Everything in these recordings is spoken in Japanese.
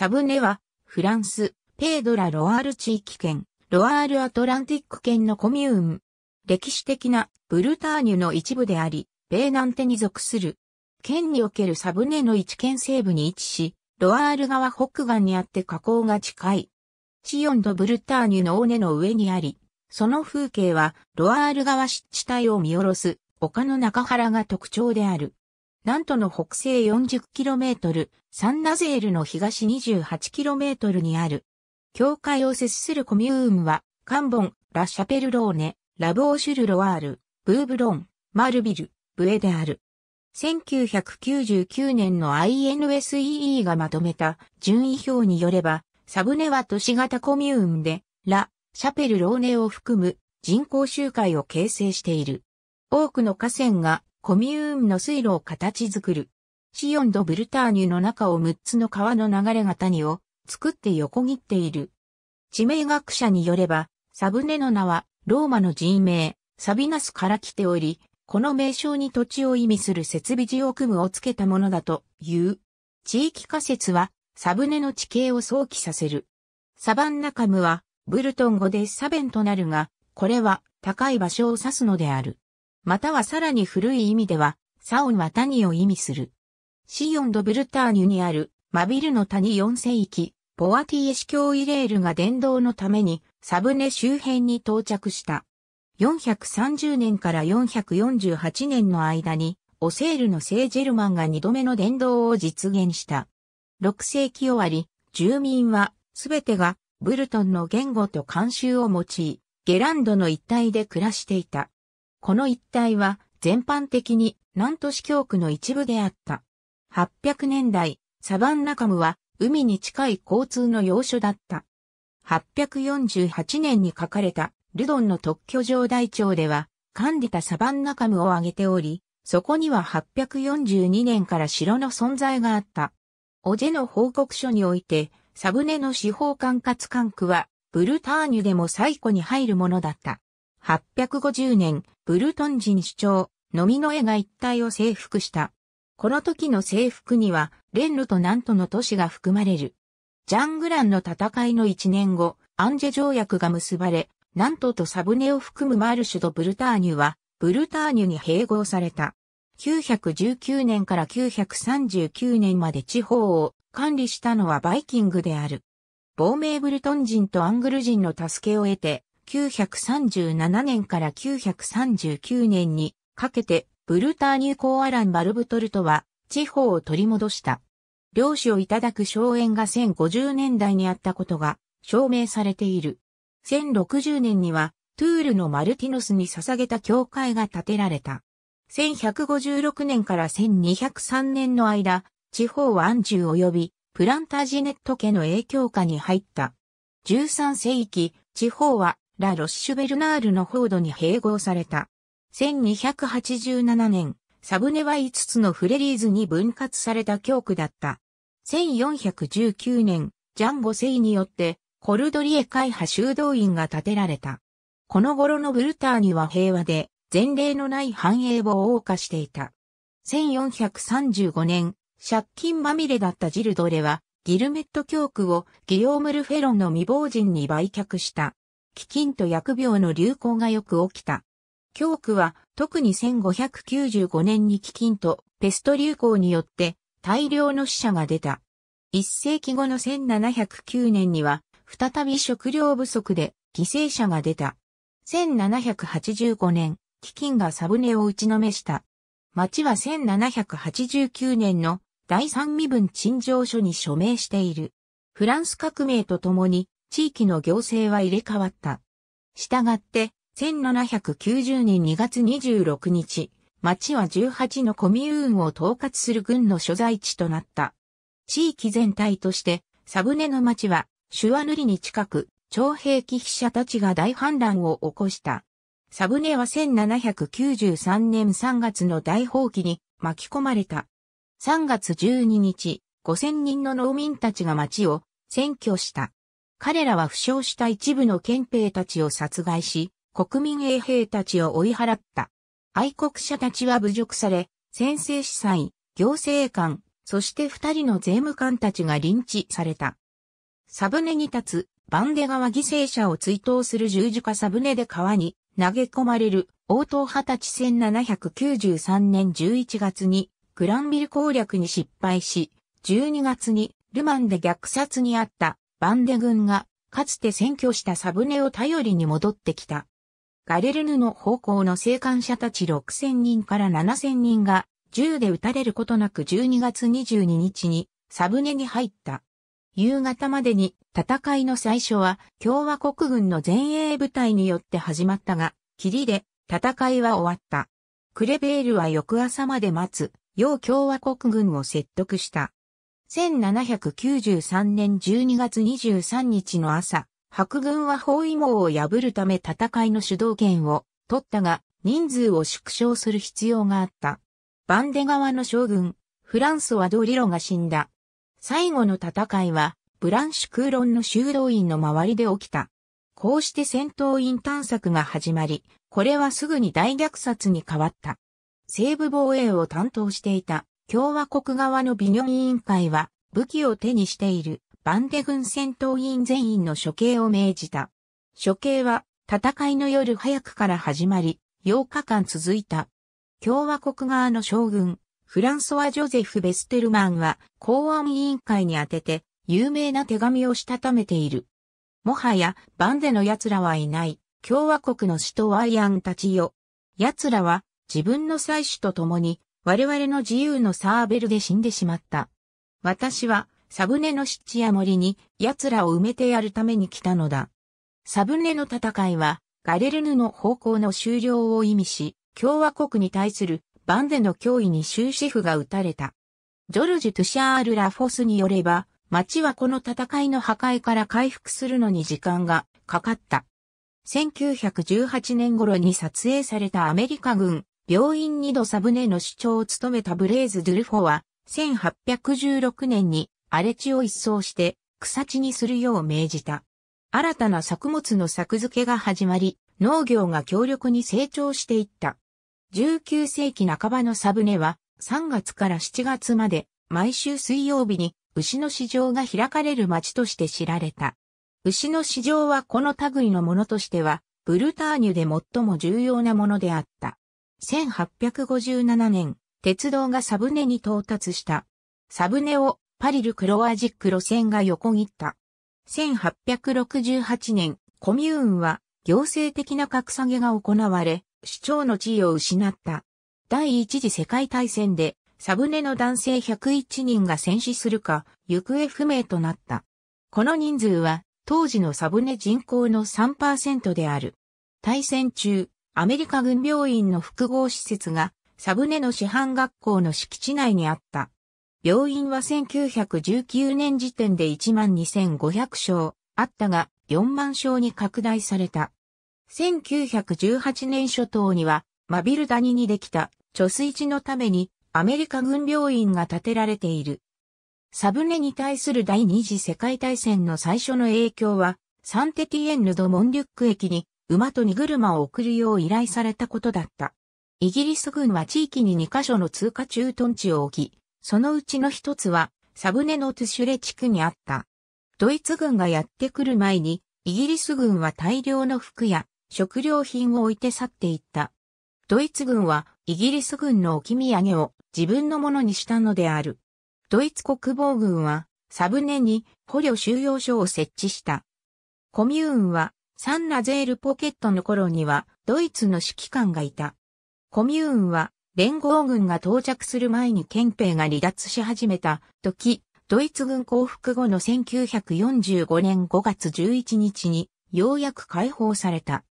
サブネは、フランス、ペードラ・ロアール地域圏、ロアール・アトランティック圏のコミューン。歴史的なブルターニュの一部であり、ベーナンテに属する。県におけるサブネの一県西部に位置し、ロアール川北岸にあって河口が近い。シオンとブルターニュの尾根の上にあり、その風景はロアール川湿地帯を見下ろす丘の中原が特徴である。南都の北西 40km、サンナゼールの東 28km にある。境界を接するコミューンは、カンボン、ラ・シャペルローネ、ラボーシュル・ロワール、ブーブロン、マルビル、ブエである。1999年の INSEE がまとめた順位表によれば、サブネは都市型コミューンで、ラ・シャペル・ローネを含む人口集会を形成している。多くの河川がコミューンの水路を形作る。シオンド・ブルターニュの中を6つの川の流れが谷を作って横切っている。地名学者によれば、サブネの名はローマの人名、サビナスから来ており、この名称に土地を意味する設備地を組むをつけたものだという。地域仮説は、サブネの地形を想起させる。サバンナカムは、ブルトン語でサベンとなるが、これは高い場所を指すのである。またはさらに古い意味では、サオンは谷を意味する。シオンドブルターニュにある、マビルの谷4世紀、ポアティエ司教イレールが伝道のために、サブネ周辺に到着した。430年から448年の間に、オセールの聖ジェルマンが2度目の伝道を実現した。6世紀終わり、住民は、すべてが、ブルトンの言語と慣習を用い、ゲランドの一帯で暮らしていた。この一帯は全般的に南都市教区の一部であった。800年代、サバンナカムは海に近い交通の要所だった。848年に書かれたルドンの特許状大帳では、管理たサバンナカムを挙げており、そこには842年から城の存在があった。オジェの報告書において、サブネの司法管轄管区は、ブルターニュでも最古に入るものだった。8 5 0年、ブルトン人主張、ノミノエが一体を征服した。この時の征服には、レンヌと南都の都市が含まれる。ジャングランの戦いの1年後、アンジェ条約が結ばれ、南都とサブネを含むマールシュとブルターニュは、ブルターニュに併合された。919年から939年まで地方を管理したのはバイキングである。亡命ブルトン人とアングル人の助けを得て、9 3 7年から939年にかけてブルターニュコアラン・バルブトルトは地方を取り戻した。領主をいただく荘園が1050年代にあったことが証明されている。1060年にはトゥールのマルティノスに捧げた教会が建てられた。1156年から1203年の間、地方は安住及びプランタージネット家の影響下に入った。13世紀、地方はラ・ロッシュベルナールのフォードに併合された。1287年、サブネは5つのフレリーズに分割された教区だった。1419年、ジャンゴ・セイによって、コルドリエ会派修道院が建てられた。この頃のブルターには平和で、前例のない繁栄を謳歌していた。1435年、借金まみれだったジルドレは、ギルメット教区をギヨームル・フェロンの未亡人に売却した。飢饉と薬病の流行がよく起きた。教区は特に1595年に飢饉とペスト流行によって大量の死者が出た。1世紀後の1709年には再び食料不足で犠牲者が出た。1785年、飢饉がサブネを打ちのめした。町は1789年の第三身分陳情書に署名している。フランス革命とともに地域の行政は入れ替わった。したがって、1790年2月26日、町は18のコミューンを統括する軍の所在地となった。地域全体として、サブネの町は、シュア塗りに近く、徴兵記筆者たちが大反乱を起こした。サブネは1793年3月の大放棄に巻き込まれた。3月12日、5000人の農民たちが町を占拠した。彼らは負傷した一部の憲兵たちを殺害し、国民衛兵たちを追い払った。愛国者たちは侮辱され、先制司祭、行政官、そして二人の税務官たちが臨地された。サブネに立つ、バンデ川犠牲者を追悼する十字架サブネで川に投げ込まれる、応答二十歳1793年11月に、グランビル攻略に失敗し、12月にルマンで虐殺にあったバンデ軍が、かつて占拠したサブネを頼りに戻ってきた。ガレルヌの方向の生還者たち6000人から7000人が、銃で撃たれることなく12月22日に、サブネに入った。夕方までに戦いの最初は共和国軍の前衛部隊によって始まったが、霧で戦いは終わった。クレベールは翌朝まで待つ、要共和国軍を説得した。1793年12月23日の朝、白軍は包囲網を破るため戦いの主導権を取ったが、人数を縮小する必要があった。バンデ側の将軍、フランスワ・ドリロが死んだ。最後の戦いは、ブランシュ空論の修道院の周りで起きた。こうして戦闘員探索が始まり、これはすぐに大虐殺に変わった。西部防衛を担当していた共和国側のョン委員会は、武器を手にしているバンデ軍戦闘員全員の処刑を命じた。処刑は戦いの夜早くから始まり、8日間続いた。共和国側の将軍、フランソワ・ジョゼフ・ベステルマンは公安委員会に宛てて有名な手紙をしたためている。もはやバンデの奴らはいない。共和国の首都ワイアンたちよ。奴らは自分の妻子と共に我々の自由のサーベルで死んでしまった。私は、サブネの湿地や森に奴らを埋めてやるために来たのだ。サブネの戦いは、ガレルヌの方向の終了を意味し、共和国に対するバンデの脅威に終止符が打たれた。ジョルジュ・トゥシャール・ラフォスによれば、町はこの戦いの破壊から回復するのに時間がかかった。1918年頃に撮影されたアメリカ軍病院二度サブネの主張を務めたブレーズ・ドゥルフォは、1816年に荒れ地を一掃して草地にするよう命じた。新たな作物の作付けが始まり、農業が強力に成長していった。19世紀半ばのサブネは3月から7月まで毎週水曜日に牛の市場が開かれる町として知られた。牛の市場はこの類のものとしてはブルターニュで最も重要なものであった。1857年、鉄道がサブネに到達した。サブネをパリル・クロワジック路線が横切った。1868年、コミューンは行政的な格下げが行われ、市長の地位を失った。第一次世界大戦で、サブネの男性101人が戦死するか、行方不明となった。この人数は、当時のサブネ人口の3%である。大戦中、アメリカ軍病院の複合施設が、サブネの師範学校の敷地内にあった。病院は1919年時点で12,500床あったが、4万床に拡大された。1918年初頭には、マビルダニにできた貯水池のためにアメリカ軍病院が建てられている。サブネに対する第二次世界大戦の最初の影響は、サンテティエンヌ・ド・モンリュック駅に馬と荷車を送るよう依頼されたことだった。イギリス軍は地域に2カ所の通過駐屯地を置き、そのうちの一つはサブネのトゥシュレ地区にあった。ドイツ軍がやってくる前に、イギリス軍は大量の服や食料品を置いて去っていった。ドイツ軍はイギリス軍の置き土産を自分のものにしたのである。ドイツ国防軍はサブネに捕虜収容所を設置した。コミューンはサンラゼールポケットの頃にはドイツの指揮官がいた。コミューンは連合軍が到着する前に憲兵が離脱し始めた時、ドイツ軍降伏後の1945年5月11日にようやく解放された。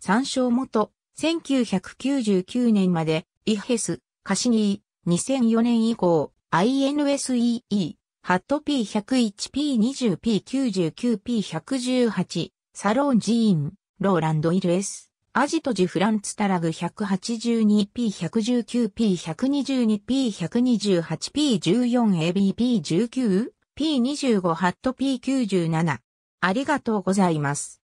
参照元、1999年までイヘス、カシニー、2004年以降、INSEE、ハット P101、P20、P99、P118、サローンジーン、ローランド・イルエス、アジトジ・フランツ・タラグ 182P119P122P128P14ABP19P25 ハット P97。ありがとうございます。